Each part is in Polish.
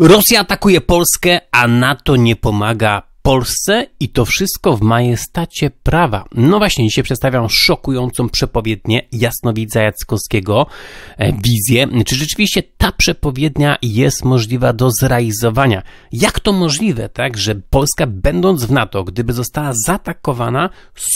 Rosja atakuje Polskę, a NATO nie pomaga Polsce i to wszystko w majestacie prawa. No właśnie, dzisiaj przedstawiam szokującą przepowiednię Jasnowidza Jackowskiego, e, wizję. Czy rzeczywiście ta przepowiednia jest możliwa do zrealizowania? Jak to możliwe, tak, że Polska będąc w NATO, gdyby została zaatakowana,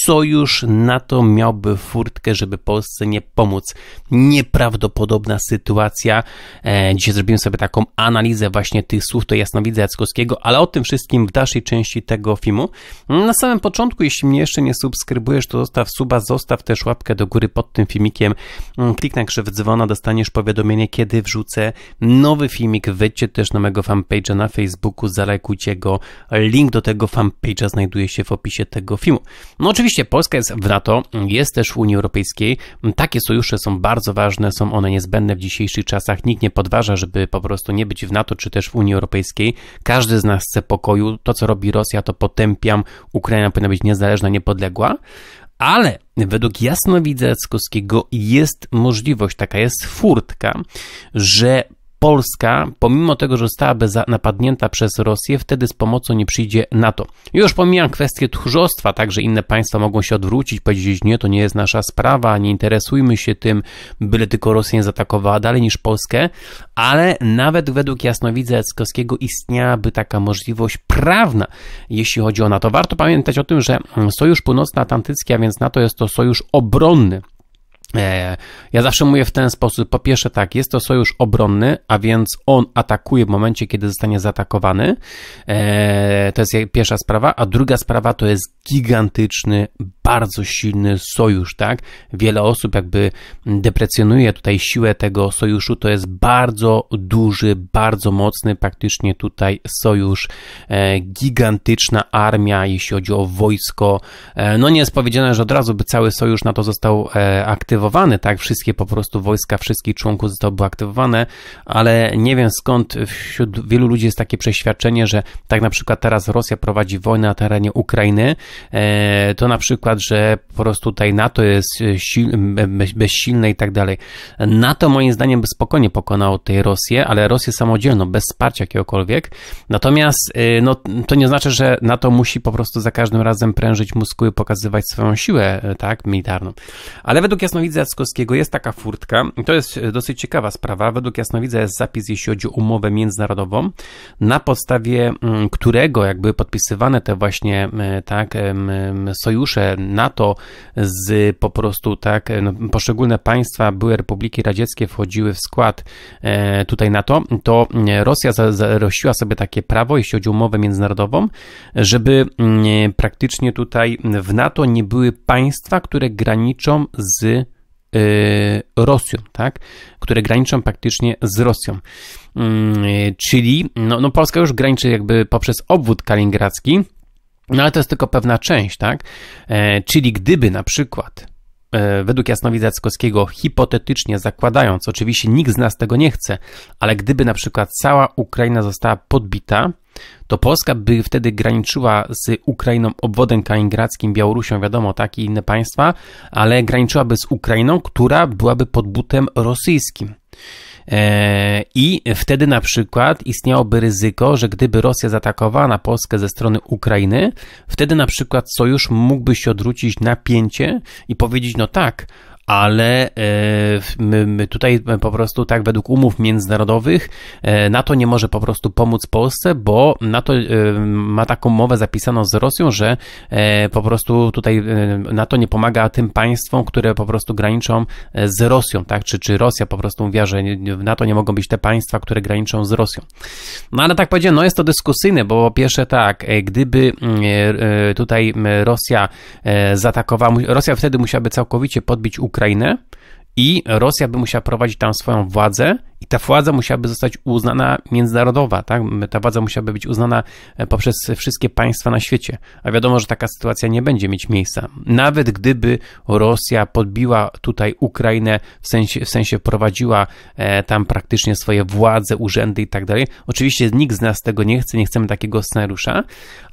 sojusz NATO miałby furtkę, żeby Polsce nie pomóc? Nieprawdopodobna sytuacja. E, dzisiaj zrobimy sobie taką analizę właśnie tych słów to Jasnowidza Jackowskiego, ale o tym wszystkim w dalszej części tego filmu. Na samym początku, jeśli mnie jeszcze nie subskrybujesz, to zostaw suba, zostaw też łapkę do góry pod tym filmikiem, mm, kliknij krzyw dzwona, dostaniesz powiadomienie, kiedy wrzucę nowy filmik, wejdźcie też na mojego fanpage'a na Facebooku, zalajkujcie go, link do tego fanpage'a znajduje się w opisie tego filmu. No oczywiście Polska jest w NATO, jest też w Unii Europejskiej, takie sojusze są bardzo ważne, są one niezbędne w dzisiejszych czasach, nikt nie podważa, żeby po prostu nie być w NATO czy też w Unii Europejskiej, każdy z nas chce pokoju, to co robi Rosja, Rosja, to potępiam, Ukraina powinna być niezależna, niepodległa, ale według jasnowidza Jackowskiego jest możliwość, taka jest furtka, że Polska, pomimo tego, że zostałaby napadnięta przez Rosję, wtedy z pomocą nie przyjdzie NATO. Już pomijam kwestię tchórzostwa, także inne państwa mogą się odwrócić, powiedzieć, nie, to nie jest nasza sprawa, nie interesujmy się tym, byle tylko Rosja nie zaatakowała dalej niż Polskę, ale nawet według jasnowidza Jackowskiego istniałaby taka możliwość prawna, jeśli chodzi o NATO. Warto pamiętać o tym, że Sojusz Północnoatlantycki, a więc NATO jest to sojusz obronny, E, ja zawsze mówię w ten sposób. Po pierwsze, tak, jest to sojusz obronny, a więc on atakuje w momencie, kiedy zostanie zaatakowany. E, to jest pierwsza sprawa. A druga sprawa to jest gigantyczny, bardzo silny sojusz, tak? Wiele osób jakby deprecjonuje tutaj siłę tego sojuszu. To jest bardzo duży, bardzo mocny, praktycznie tutaj sojusz, e, gigantyczna armia, jeśli chodzi o wojsko. No nie jest powiedziane, że od razu by cały sojusz na to został aktywowany aktywowany, tak? Wszystkie po prostu wojska wszystkich członków zostały aktywowane, ale nie wiem skąd wśród wielu ludzi jest takie przeświadczenie, że tak na przykład teraz Rosja prowadzi wojnę na terenie Ukrainy, e, to na przykład, że po prostu tutaj NATO jest e, bezsilne i tak dalej. NATO moim zdaniem by spokojnie pokonało tej Rosję, ale Rosję samodzielną, bez wsparcia jakiegokolwiek. Natomiast e, no, to nie znaczy, że NATO musi po prostu za każdym razem prężyć mózgu i pokazywać swoją siłę, tak, militarną. Ale według jasnowidza jasnowidza jest taka furtka. i To jest e, dosyć ciekawa sprawa. Według jasnowidza jest zapis, jeśli chodzi o umowę międzynarodową, na podstawie mm, którego jakby podpisywane te właśnie tak sojusze NATO z po prostu tak no, poszczególne państwa, były republiki radzieckie wchodziły w skład e, tutaj NATO, to e, Rosja zarosiła sobie takie prawo, jeśli chodzi o umowę międzynarodową, żeby mm, praktycznie tutaj w NATO nie były państwa, które graniczą z Y, Rosją, tak? które graniczą praktycznie z Rosją. Mm, y, czyli no, no Polska już graniczy jakby poprzez obwód kaliningradzki, no ale to jest tylko pewna część, tak? E, czyli gdyby na przykład e, według Jasnowidza Jackowskiego, hipotetycznie zakładając, oczywiście nikt z nas tego nie chce, ale gdyby na przykład cała Ukraina została podbita, to Polska by wtedy graniczyła z Ukrainą obwodem kaliningradzkim, Białorusią, wiadomo, tak i inne państwa, ale graniczyłaby z Ukrainą, która byłaby pod butem rosyjskim. E, I wtedy na przykład istniałoby ryzyko, że gdyby Rosja zaatakowała na Polskę ze strony Ukrainy, wtedy na przykład sojusz mógłby się odwrócić napięcie i powiedzieć: No tak, ale e, my, my tutaj po prostu tak według umów międzynarodowych e, NATO nie może po prostu pomóc Polsce, bo NATO e, ma taką mowę zapisaną z Rosją, że po prostu tutaj NATO nie pomaga tym państwom, które po prostu graniczą z Rosją, tak? Czy, czy Rosja po prostu mówi, że NATO nie mogą być te państwa, które graniczą z Rosją. No ale tak powiedziałem, no jest to dyskusyjne, bo po pierwsze tak, gdyby mm, tutaj Rosja zaatakowała, Rosja wtedy musiałaby całkowicie podbić Ukrainę, Ukrainę i Rosja by musiała prowadzić tam swoją władzę i ta władza musiałaby zostać uznana międzynarodowa, tak? Ta władza musiałaby być uznana e, poprzez wszystkie państwa na świecie. A wiadomo, że taka sytuacja nie będzie mieć miejsca. Nawet gdyby Rosja podbiła tutaj Ukrainę, w sensie, w sensie prowadziła e, tam praktycznie swoje władze, urzędy i tak dalej. Oczywiście nikt z nas tego nie chce, nie chcemy takiego scenariusza,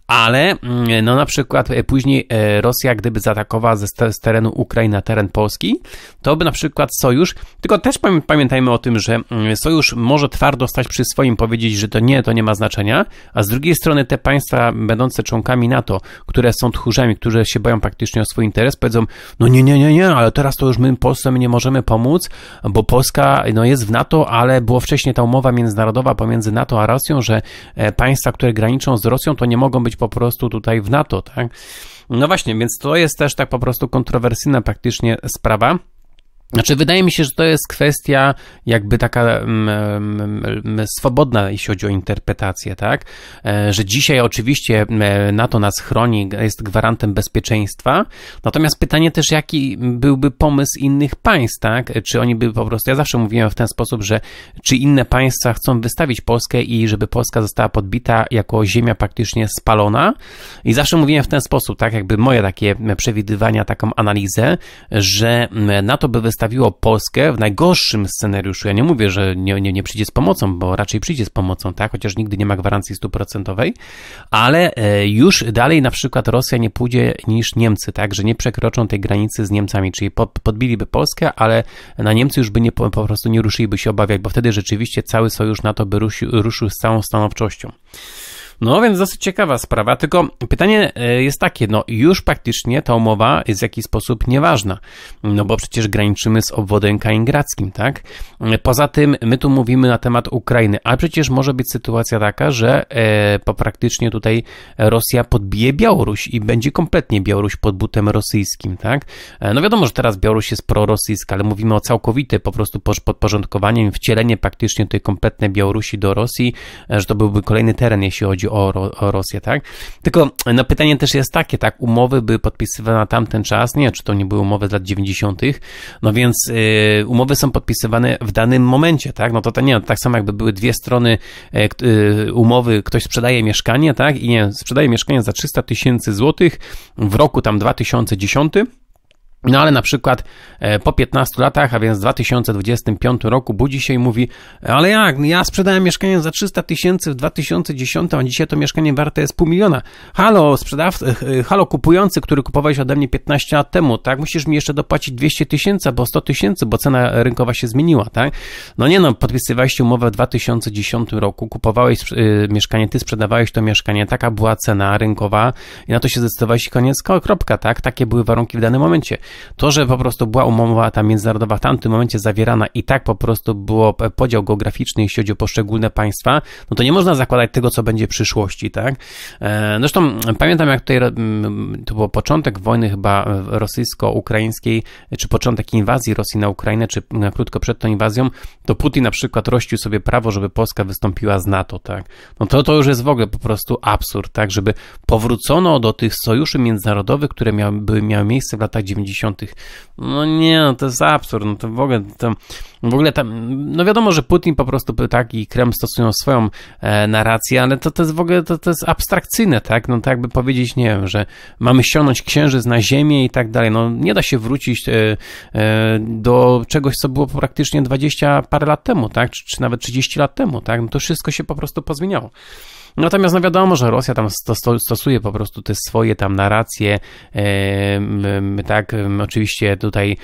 ale mm, no na przykład e, później Rosja, gdyby zaatakowała ze, z terenu Ukrainy teren Polski, to by na przykład sojusz, tylko też pamiętajmy o tym, że mm, sojusz może twardo stać przy swoim, powiedzieć, że to nie, to nie ma znaczenia, a z drugiej strony te państwa będące członkami NATO, które są tchórzami, które się boją praktycznie o swój interes, powiedzą, no nie, nie, nie, nie, ale teraz to już my Polsce nie możemy pomóc, bo Polska no, jest w NATO, ale było wcześniej ta umowa międzynarodowa pomiędzy NATO a Rosją, że e, państwa, które graniczą z Rosją, to nie mogą być po prostu tutaj w NATO, tak? No właśnie, więc to jest też tak po prostu kontrowersyjna praktycznie sprawa. Znaczy, wydaje mi się, że to jest kwestia jakby taka mm, mm, mm, swobodna, jeśli chodzi o interpretację, tak? E, że dzisiaj oczywiście e, NATO nas chroni, jest gwarantem bezpieczeństwa. Natomiast pytanie też, jaki byłby pomysł innych państw, tak? Czy oni by po prostu, ja zawsze mówiłem w ten sposób, że czy inne państwa chcą wystawić Polskę i żeby Polska została podbita jako ziemia praktycznie spalona? I zawsze mówiłem w ten sposób, tak? Jakby moje takie przewidywania, taką analizę, że NATO by wystawiło wystawiło Polskę w najgorszym scenariuszu. Ja nie mówię, że nie, nie, nie przyjdzie z pomocą, bo raczej przyjdzie z pomocą, tak? Chociaż nigdy nie ma gwarancji stuprocentowej, ale e, już dalej na przykład Rosja nie pójdzie niż Niemcy, tak? Że nie przekroczą tej granicy z Niemcami, czyli podbiliby Polskę, ale na Niemcy już by nie, po prostu nie ruszyliby się obawiać, bo wtedy rzeczywiście cały sojusz NATO by ruszył, ruszył z całą stanowczością. No więc dosyć ciekawa sprawa, tylko pytanie e, jest takie, no już praktycznie ta umowa jest w jakiś sposób nieważna, no bo przecież graniczymy z obwodem kaliningradzkim, tak? E, poza tym my tu mówimy na temat Ukrainy, a przecież może być sytuacja taka, że e, praktycznie tutaj Rosja podbije Białoruś i będzie kompletnie Białoruś pod butem rosyjskim, tak? E, no wiadomo, że teraz Białoruś jest prorosyjska, ale mówimy o całkowite po prostu podporządkowanie, wcielenie praktycznie tej kompletnej Białorusi do Rosji, że to byłby kolejny teren, jeśli chodzi o, Ro o Rosję, tak? Tylko no, pytanie też jest takie, tak? Umowy były podpisywane na tamten czas, nie? Czy to nie były umowy z lat 90., no więc y, umowy są podpisywane w danym momencie, tak? No to, to nie, no, tak samo jakby były dwie strony e, y, umowy, ktoś sprzedaje mieszkanie, tak? I nie, sprzedaje mieszkanie za 300 tysięcy złotych w roku tam 2010 no ale na przykład e, po 15 latach, a więc w 2025 roku budzi się i mówi, ale jak, no ja sprzedałem mieszkanie za 300 tysięcy w 2010, a dzisiaj to mieszkanie warte jest pół miliona. Halo, sprzedawca, e, e, halo kupujący, który kupowałeś ode mnie 15 lat temu, tak, musisz mi jeszcze dopłacić 200 tysięcy, bo 100 tysięcy, bo cena rynkowa się zmieniła, tak. No nie no, podpisywałeś umowę w 2010 roku, kupowałeś mieszkanie, ty sprzedawałeś to mieszkanie, taka była cena rynkowa i na to się zdecydowałeś koniec, kropka, tak, takie były warunki w danym momencie. To, że po prostu była umowa ta międzynarodowa w tamtym momencie zawierana i tak po prostu było e, podział geograficzny, jeśli chodzi o poszczególne państwa, no to nie można zakładać tego, co będzie w przyszłości, tak? E, zresztą e, pamiętam, jak tutaj to był początek wojny chyba rosyjsko-ukraińskiej, czy początek inwazji Rosji na Ukrainę, czy na krótko przed tą inwazją, to Putin na przykład rościł sobie prawo, żeby Polska wystąpiła z NATO, tak? No to, to już jest w ogóle po prostu absurd, tak? Żeby powrócono do tych sojuszy międzynarodowych, które miały, były, miały miejsce w latach 90 no nie, no to jest absurd, no to w ogóle, to, w ogóle tam, no wiadomo, że Putin po prostu tak i Kreml stosują swoją e, narrację, ale to, to jest w ogóle, to, to jest abstrakcyjne, tak, no tak jakby powiedzieć, nie wiem, że mamy ściągnąć księżyc na ziemię i tak dalej, no nie da się wrócić e, e, do czegoś, co było praktycznie 20 parę lat temu, tak, czy, czy nawet 30 lat temu, tak, no to wszystko się po prostu pozmieniało. Natomiast no wiadomo, że Rosja tam stosuje po prostu te swoje tam narracje, tak, oczywiście tutaj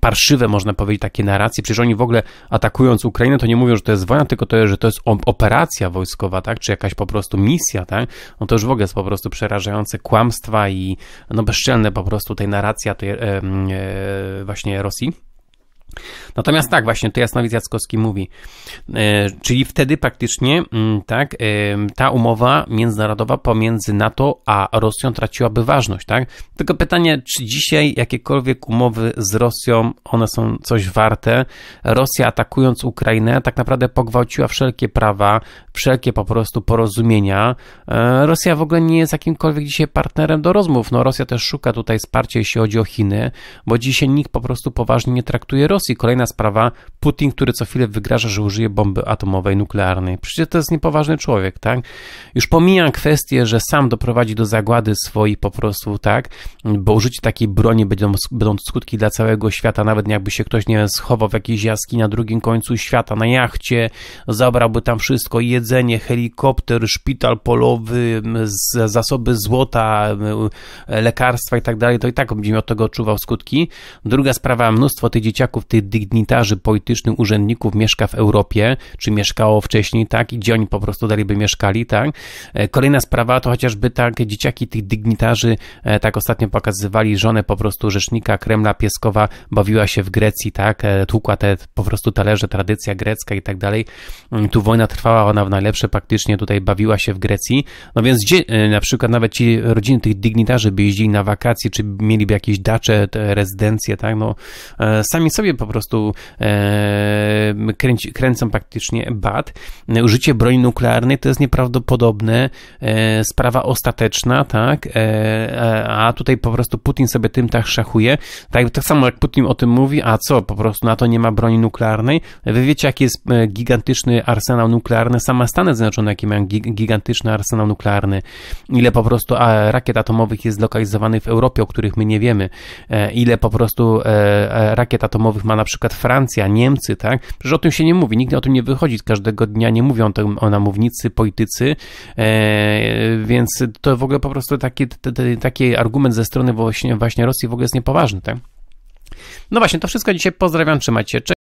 parszywe można powiedzieć takie narracje, przecież oni w ogóle atakując Ukrainę, to nie mówią, że to jest wojna, tylko to, że to jest operacja wojskowa, tak, czy jakaś po prostu misja, tak, no to już w ogóle jest po prostu przerażające kłamstwa i no bezczelne po prostu tej narracja tej, e, właśnie Rosji. Natomiast tak, właśnie to Jasnowidz Jackowski mówi, e, czyli wtedy praktycznie mm, tak, e, ta umowa międzynarodowa pomiędzy NATO a Rosją traciłaby ważność, tak? Tylko pytanie, czy dzisiaj jakiekolwiek umowy z Rosją, one są coś warte? Rosja atakując Ukrainę tak naprawdę pogwałciła wszelkie prawa, wszelkie po prostu porozumienia. E, Rosja w ogóle nie jest jakimkolwiek dzisiaj partnerem do rozmów, no Rosja też szuka tutaj wsparcia, jeśli chodzi o Chiny, bo dzisiaj nikt po prostu poważnie nie traktuje Rosji Rosji. Kolejna sprawa, Putin, który co chwilę wygraża, że użyje bomby atomowej, nuklearnej. Przecież to jest niepoważny człowiek, tak? Już pomijam kwestię, że sam doprowadzi do zagłady swojej po prostu, tak? Bo użycie takiej broni będą, będą skutki dla całego świata, nawet jakby się ktoś, nie wiem, schował w jakiejś jaskini na drugim końcu świata, na jachcie, zabrałby tam wszystko, jedzenie, helikopter, szpital polowy, zasoby złota, lekarstwa i tak dalej, to i tak będzie od tego odczuwał skutki. Druga sprawa, mnóstwo tych dzieciaków tych dygnitarzy politycznych, urzędników mieszka w Europie, czy mieszkało wcześniej, tak, i gdzie oni po prostu dalej by mieszkali, tak. E, kolejna sprawa to chociażby tak, dzieciaki tych dygnitarzy, e, tak ostatnio pokazywali żonę po prostu rzecznika Kremla Pieskowa, bawiła się w Grecji, tak, e, tłukła te po prostu talerze, tradycja grecka i tak dalej. Mm, tu wojna trwała, ona w najlepsze praktycznie tutaj bawiła się w Grecji, no więc gdzie, na przykład nawet ci rodziny tych dygnitarzy by jeździli na wakacje, czy mieliby jakieś dacze, rezydencje, tak, no sami sobie po prostu e, kręci, kręcą praktycznie bat. Użycie broni nuklearnej to jest nieprawdopodobne, e, sprawa ostateczna, tak, e, e, a tutaj po prostu Putin sobie tym tak szachuje, tak, tak samo jak Putin o tym mówi, a co, po prostu na to nie ma broni nuklearnej, wy wiecie jaki jest e, gigantyczny arsenał nuklearny, sama Stany Zjednoczone jakie mają gigantyczny arsenał nuklearny, ile po prostu a, rakiet atomowych jest zlokalizowanych w Europie, o których my nie wiemy, e, ile po prostu rakiet atomowych ma na przykład Francja, Niemcy, tak? Przecież o tym się nie mówi, nikt o tym nie wychodzi, każdego dnia nie mówią o tym o namównicy, politycy, e, więc to w ogóle po prostu taki, taki argument ze strony właśnie, właśnie Rosji w ogóle jest niepoważny, tak? No właśnie, to wszystko dzisiaj pozdrawiam, trzymajcie się, cześć.